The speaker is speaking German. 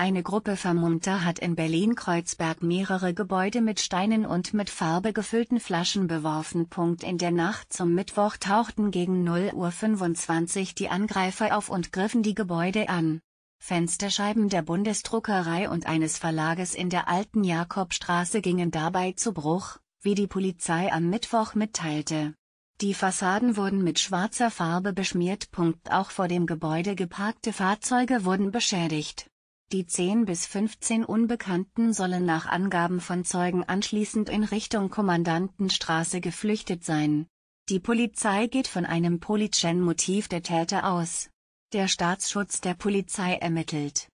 Eine Gruppe Vermummter hat in Berlin-Kreuzberg mehrere Gebäude mit Steinen und mit Farbe gefüllten Flaschen beworfen. In der Nacht zum Mittwoch tauchten gegen 0.25 Uhr die Angreifer auf und griffen die Gebäude an. Fensterscheiben der Bundesdruckerei und eines Verlages in der alten Jakobstraße gingen dabei zu Bruch, wie die Polizei am Mittwoch mitteilte. Die Fassaden wurden mit schwarzer Farbe beschmiert. Auch vor dem Gebäude geparkte Fahrzeuge wurden beschädigt. Die 10 bis 15 Unbekannten sollen nach Angaben von Zeugen anschließend in Richtung Kommandantenstraße geflüchtet sein. Die Polizei geht von einem Politschen Motiv der Täter aus. Der Staatsschutz der Polizei ermittelt.